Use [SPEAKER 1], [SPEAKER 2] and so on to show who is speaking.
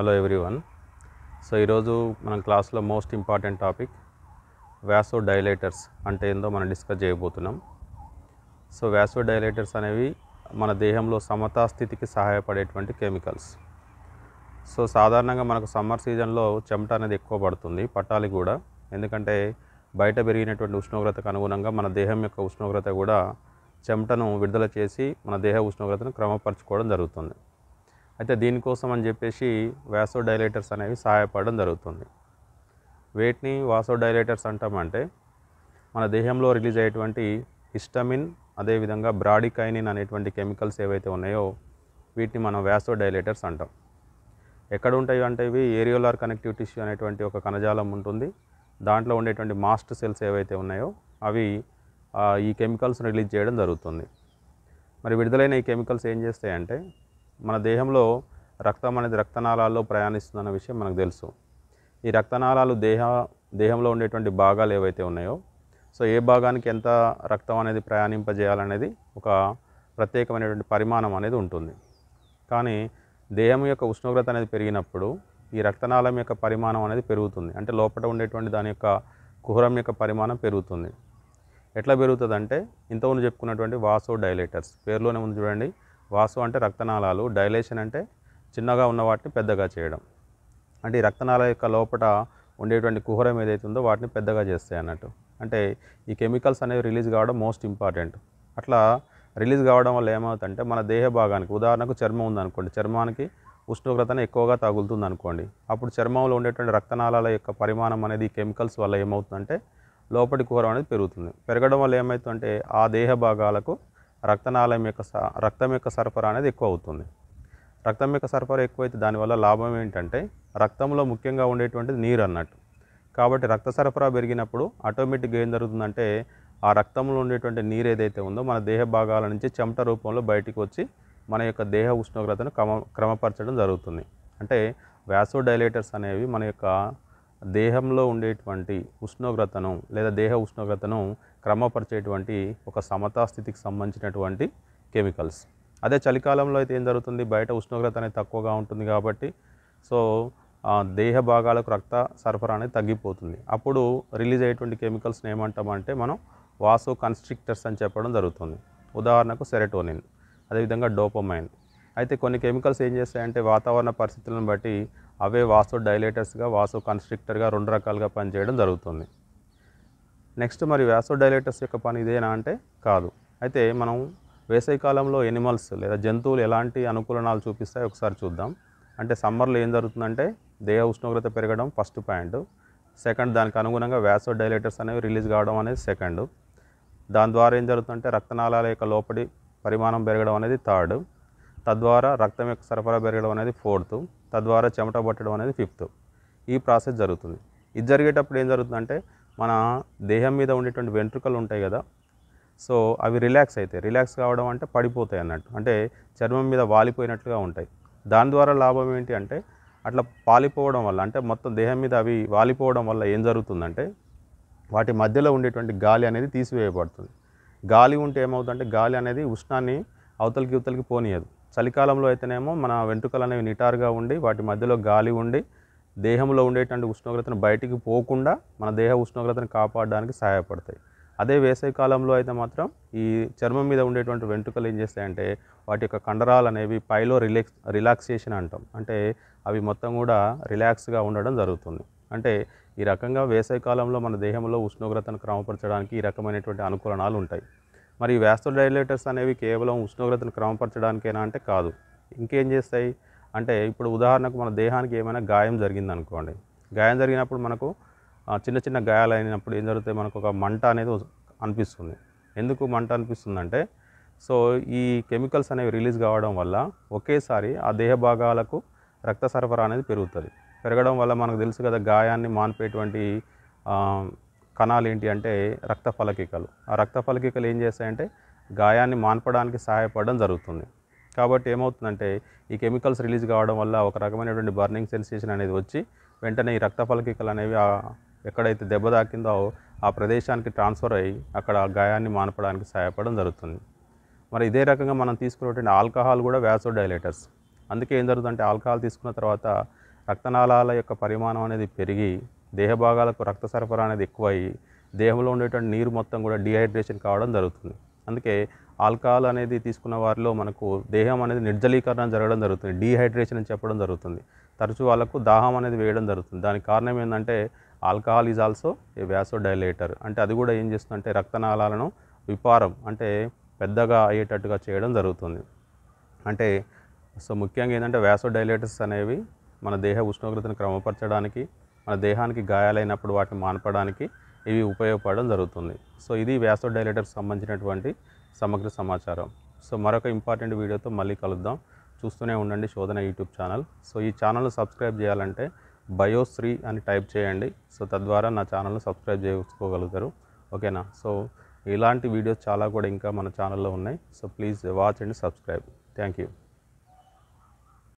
[SPEAKER 1] hello everyone so ఈరోజు మనం క్లాస్లో most important topic vasodilators అంటే ఏందో మనం డిస్కస్ చేయబోతున్నాం సో వ్యాసో డైలైటర్స్ అనేవి మన దేహంలో సమతాస్థితికి సహాయపడేటువంటి కెమికల్స్ సో సాధారణంగా మనకు సమ్మర్ సీజన్లో చెమట అనేది ఎక్కువ పడుతుంది పట్టాలి కూడా ఎందుకంటే బయట పెరిగినటువంటి ఉష్ణోగ్రతకు అనుగుణంగా మన దేహం యొక్క ఉష్ణోగ్రత కూడా చెమటను విడుదల చేసి మన దేహ ఉష్ణోగ్రతను క్రమపరచుకోవడం జరుగుతుంది అయితే దీనికోసం అని చెప్పేసి డైలేటర్స్ అనేవి సహాయపడడం జరుగుతుంది వేటిని వాసో డైలేటర్స్ అంటామంటే మన దేహంలో రిలీజ్ అయ్యేటువంటి హిస్టమిన్ అదేవిధంగా బ్రాడికైనిన్ అనేటువంటి కెమికల్స్ ఏవైతే ఉన్నాయో వీటిని మనం డైలేటర్స్ అంటాం ఎక్కడ ఉంటాయి అంటే ఇవి ఏరియోలార్ కనెక్టివ్ టిష్యూ అనేటువంటి ఒక కణజాలం ఉంటుంది దాంట్లో ఉండేటువంటి మాస్ట్ సెల్స్ ఏవైతే ఉన్నాయో అవి ఈ కెమికల్స్ని రిలీజ్ చేయడం జరుగుతుంది మరి విడుదలైన ఈ కెమికల్స్ ఏం చేస్తాయంటే మన దేహంలో రక్తం అనేది రక్తనాళాల్లో ప్రయాణిస్తుందన్న విషయం మనకు తెలుసు ఈ రక్తనాళాలు దేహ దేహంలో ఉండేటువంటి భాగాలు ఏవైతే ఉన్నాయో సో ఏ భాగానికి ఎంత రక్తం అనేది ప్రయాణింపజేయాలనేది ఒక ప్రత్యేకమైనటువంటి పరిమాణం అనేది ఉంటుంది కానీ దేహం యొక్క ఉష్ణోగ్రత అనేది పెరిగినప్పుడు ఈ రక్తనాళం యొక్క పరిమాణం అనేది పెరుగుతుంది అంటే లోపల ఉండేటువంటి దాని యొక్క కుహరం యొక్క పరిమాణం పెరుగుతుంది ఎట్లా పెరుగుతుందంటే ఇంతకుముందు చెప్పుకున్నటువంటి వాసో డైలేటర్స్ పేరులోనే ఉంది చూడండి వాసు అంటే రక్తనాళాలు డైలేషన్ అంటే చిన్నగా ఉన్న వాటిని పెద్దగా చేయడం అంటే ఈ రక్తనాళ యొక్క లోపల ఉండేటువంటి కుహరం ఏదైతే ఉందో వాటిని పెద్దగా చేస్తాయి అన్నట్టు అంటే ఈ కెమికల్స్ అనేవి రిలీజ్ కావడం మోస్ట్ ఇంపార్టెంట్ అట్లా రిలీజ్ కావడం వల్ల ఏమవుతుందంటే మన దేహ భాగానికి ఉదాహరణకు చర్మం ఉందనుకోండి చర్మానికి ఉష్ణోగ్రతను ఎక్కువగా తగులుతుంది అనుకోండి అప్పుడు చర్మంలో ఉండేటువంటి రక్తనాళాల యొక్క పరిమాణం అనేది కెమికల్స్ వల్ల ఏమవుతుందంటే లోపటి కుహరం అనేది పెరుగుతుంది పెరగడం వల్ల ఏమవుతుందంటే ఆ దేహ భాగాలకు రక్తనాలయం యొక్క రక్తం యొక్క సరఫరా అనేది ఎక్కువ అవుతుంది రక్తం యొక్క సరఫరా ఎక్కువైతే దానివల్ల లాభం ఏంటంటే రక్తంలో ముఖ్యంగా ఉండేటువంటిది నీరు అన్నట్టు కాబట్టి రక్త సరఫరా పెరిగినప్పుడు ఆటోమేటిక్గా ఏం జరుగుతుందంటే ఆ రక్తంలో ఉండేటువంటి నీరు ఏదైతే ఉందో మన దేహ భాగాల నుంచి చెమట రూపంలో బయటికి వచ్చి మన యొక్క దేహ ఉష్ణోగ్రతను క్రమ క్రమపరచడం జరుగుతుంది అంటే వ్యాసోడైలేటర్స్ అనేవి మన యొక్క దేహంలో ఉండేటువంటి ఉష్ణోగ్రతను లేదా దేహ ఉష్ణోగ్రతను క్రమపరిచేటువంటి ఒక సమతాస్థితికి స్థితికి సంబంధించినటువంటి కెమికల్స్ అదే చలికాలంలో అయితే ఏం జరుగుతుంది బయట ఉష్ణోగ్రత అనేది తక్కువగా ఉంటుంది కాబట్టి సో దేహ భాగాలకు రక్త సరఫరా అనేది తగ్గిపోతుంది అప్పుడు రిలీజ్ అయ్యేటువంటి కెమికల్స్ని ఏమంటామంటే మనం వాసు కన్స్ట్రిక్టర్స్ అని చెప్పడం జరుగుతుంది ఉదాహరణకు సెరటోనిన్ అదేవిధంగా డోపమైన్ అయితే కొన్ని కెమికల్స్ ఏం చేస్తాయంటే వాతావరణ పరిస్థితులను బట్టి అవే వాసు డైలేటర్స్గా వాసు కన్స్ట్రిక్టర్గా రెండు రకాలుగా పనిచేయడం జరుగుతుంది నెక్స్ట్ మరి వాసో డైలేటర్స్ యొక్క పని ఇదేనా అంటే కాదు అయితే మనం వేసవికాలంలో ఎనిమల్స్ లేదా జంతువులు ఎలాంటి అనుకూలనాలు చూపిస్తాయి ఒకసారి చూద్దాం అంటే సమ్మర్లో ఏం జరుగుతుందంటే దేహ ఉష్ణోగ్రత పెరగడం ఫస్ట్ పాయింట్ సెకండ్ దానికి అనుగుణంగా వ్యాసో డైలేటర్స్ అనేవి రిలీజ్ కావడం అనేది సెకండ్ దాని ద్వారా ఏం జరుగుతుందంటే రక్తనాళాల యొక్క లోపలి పరిమాణం పెరగడం అనేది థర్డ్ తద్వారా రక్తం యొక్క సరఫరా పెరగడం అనేది ఫోర్త్ తద్వారా చెమట పట్టడం అనేది ఫిఫ్త్ ఈ ప్రాసెస్ జరుగుతుంది ఇది జరిగేటప్పుడు ఏం జరుగుతుందంటే మన దేహం మీద ఉండేటువంటి వెంట్రుకలు ఉంటాయి కదా సో అవి రిలాక్స్ అవుతాయి రిలాక్స్ కావడం అంటే పడిపోతాయి అన్నట్టు అంటే చర్మం మీద వాలిపోయినట్లుగా ఉంటాయి దాని ద్వారా లాభం ఏంటి అంటే అట్లా పాలిపోవడం వల్ల అంటే మొత్తం దేహం మీద అవి వాలిపోవడం వల్ల ఏం జరుగుతుందంటే వాటి మధ్యలో ఉండేటువంటి గాలి అనేది తీసివేయబడుతుంది గాలి ఉంటే ఏమవుతుందంటే గాలి అనేది ఉష్ణాన్ని అవతలకి ఇవతలకి పోనీయదు చలికాలంలో అయితేనేమో మన వెంట్రుకలు అనేవి నిటారుగా ఉండి వాటి మధ్యలో గాలి ఉండి దేహంలో ఉండేటువంటి ఉష్ణోగ్రతను బయటికి పోకుండా మన దేహ ఉష్ణోగ్రతను కాపాడడానికి సహాయపడతాయి అదే వేసవి కాలంలో అయితే మాత్రం ఈ చర్మం మీద ఉండేటువంటి వెంట్రుకలు ఏం చేస్తాయంటే వాటి యొక్క కండరాలు అనేవి పైలో రిలాక్స్ రిలాక్సేషన్ అంటాం అంటే అవి మొత్తం కూడా రిలాక్స్గా ఉండడం జరుగుతుంది అంటే ఈ రకంగా వేసవి కాలంలో మన దేహంలో ఉష్ణోగ్రతను క్రమపరచడానికి ఈ రకమైనటువంటి అనుకూలనాలు ఉంటాయి మరి వ్యాస్తో డైలేటర్స్ అనేవి కేవలం ఉష్ణోగ్రతను క్రమపరచడానికేనా అంటే కాదు ఇంకేం చేస్తాయి అంటే ఇప్పుడు ఉదాహరణకు మన దేహానికి ఏమైనా గాయం జరిగింది అనుకోండి గాయం జరిగినప్పుడు మనకు చిన్న చిన్న గాయాలు అయినప్పుడు ఏం జరుగుతాయి మనకు ఒక మంట అనేది అనిపిస్తుంది ఎందుకు మంట అనిపిస్తుందంటే సో ఈ కెమికల్స్ అనేవి రిలీజ్ కావడం వల్ల ఒకేసారి ఆ దేహ భాగాలకు రక్త సరఫరా అనేది పెరుగుతుంది పెరగడం వల్ల మనకు తెలుసు కదా గాయాన్ని మానిపేటువంటి కణాలు ఏంటి అంటే రక్త ఫలకికలు ఆ రక్త ఫలకికలు ఏం చేస్తాయంటే గాయాన్ని మాన్పడానికి సహాయపడడం జరుగుతుంది కాబట్టి ఏమవుతుందంటే ఈ కెమికల్స్ రిలీజ్ కావడం వల్ల ఒక రకమైనటువంటి బర్నింగ్ సెన్సేషన్ అనేది వచ్చి వెంటనే ఈ రక్త ఫలకికలు అనేవి ఎక్కడైతే దెబ్బ తాకిందో ఆ ప్రదేశానికి ట్రాన్స్ఫర్ అయ్యి అక్కడ గాయాన్ని మానపడానికి సహాయపడడం జరుగుతుంది మరి ఇదే రకంగా మనం తీసుకున్నటువంటి ఆల్కహాల్ కూడా డైలేటర్స్ అందుకే ఏం జరుగుతుందంటే ఆల్కహాల్ తీసుకున్న తర్వాత రక్తనాళాల యొక్క పరిమాణం అనేది పెరిగి దేహ భాగాలకు రక్త సరఫరా అనేది ఎక్కువయ్యి దేహంలో ఉండేటువంటి నీరు మొత్తం కూడా డిహైడ్రేషన్ కావడం జరుగుతుంది అందుకే ఆల్కహాల్ అనేది తీసుకున్న వారిలో మనకు దేహం అనేది నిర్జలీకరణ జరగడం జరుగుతుంది డీహైడ్రేషన్ అని చెప్పడం జరుగుతుంది తరచూ వాళ్ళకు దాహం అనేది వేయడం జరుగుతుంది దానికి కారణం ఏంటంటే alcohol is also a vasodilator అంటే అది కూడా ఏం చేస్తుందంటే రక్తనాళాలను విపారం అంటే పెద్దగా అయ్యేటట్టుగా చేయడం జరుగుతుంది అంటే సో ముఖ్యంగా ఏంటంటే వ్యాసో డైలేటర్స్ అనేవి మన దేహ ఉష్ణోగ్రతను క్రమపరచడానికి మన దేహానికి గాయాలైనప్పుడు వాటిని మానపడానికి ఇవి ఉపయోగపడడం జరుగుతుంది సో ఇది వ్యాసో డైలేటర్కి సంబంధించినటువంటి సమగ్ర సమాచారం సో మరొక ఇంపార్టెంట్ వీడియోతో మళ్ళీ కలుద్దాం చూస్తూనే ఉండండి శోధన యూట్యూబ్ ఛానల్ సో ఈ ఛానల్ను సబ్స్క్రైబ్ చేయాలంటే బయోశ్రీ అని టైప్ చేయండి సో తద్వారా నా ఛానల్ను సబ్స్క్రైబ్ చేసుకోగలుగుతారు ఓకేనా సో ఇలాంటి వీడియోస్ చాలా కూడా ఇంకా మన ఛానల్లో ఉన్నాయి so please watch and subscribe thank you